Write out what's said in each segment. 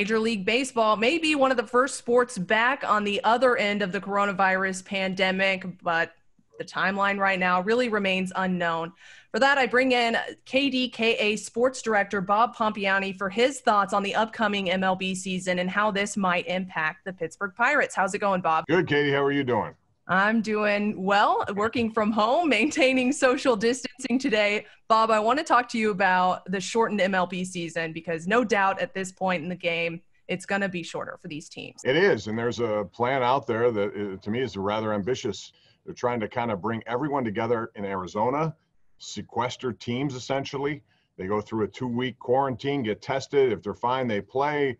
Major League Baseball may be one of the first sports back on the other end of the coronavirus pandemic, but the timeline right now really remains unknown. For that, I bring in KDKA sports director Bob Pompiani for his thoughts on the upcoming MLB season and how this might impact the Pittsburgh Pirates. How's it going, Bob? Good, Katie. How are you doing? I'm doing well, working from home, maintaining social distancing today. Bob, I want to talk to you about the shortened MLB season because no doubt at this point in the game, it's going to be shorter for these teams. It is. And there's a plan out there that uh, to me is rather ambitious. They're trying to kind of bring everyone together in Arizona, sequester teams essentially. They go through a two week quarantine, get tested. If they're fine, they play.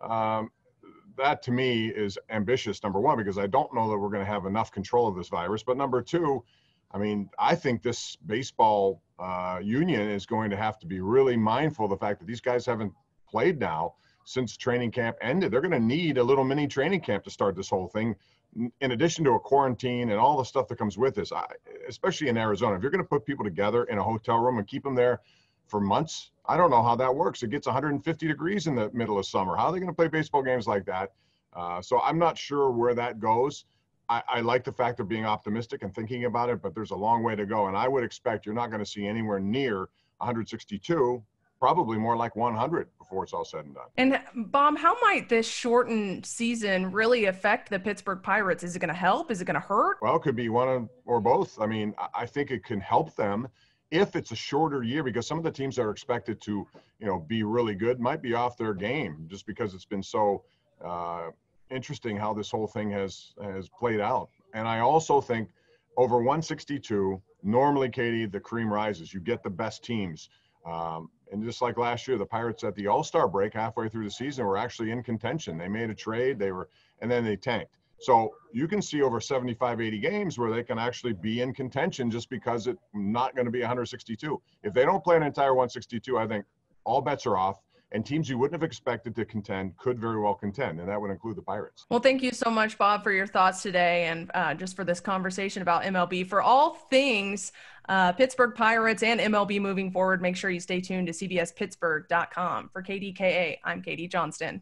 Um, that to me is ambitious, number one, because I don't know that we're going to have enough control of this virus. But number two, I mean, I think this baseball uh, union is going to have to be really mindful of the fact that these guys haven't played now since training camp ended. They're going to need a little mini training camp to start this whole thing, in addition to a quarantine and all the stuff that comes with this, I, especially in Arizona. If you're going to put people together in a hotel room and keep them there for months. I don't know how that works. It gets 150 degrees in the middle of summer. How are they going to play baseball games like that? Uh, so I'm not sure where that goes. I, I, like the fact of being optimistic and thinking about it, but there's a long way to go. And I would expect you're not going to see anywhere near 162, probably more like 100 before it's all said and done. And Bob, how might this shortened season really affect the Pittsburgh Pirates? Is it going to help? Is it going to hurt? Well, it could be one or both. I mean, I think it can help them if it's a shorter year because some of the teams that are expected to you know be really good might be off their game just because it's been so uh, interesting how this whole thing has has played out and i also think over 162 normally katie the cream rises you get the best teams um, and just like last year the pirates at the all-star break halfway through the season were actually in contention they made a trade they were and then they tanked so you can see over 75, 80 games where they can actually be in contention just because it's not going to be 162. If they don't play an entire 162, I think all bets are off. And teams you wouldn't have expected to contend could very well contend, and that would include the Pirates. Well, thank you so much, Bob, for your thoughts today and uh, just for this conversation about MLB. For all things uh, Pittsburgh Pirates and MLB moving forward, make sure you stay tuned to cbspittsburgh.com. For KDKA, I'm Katie Johnston.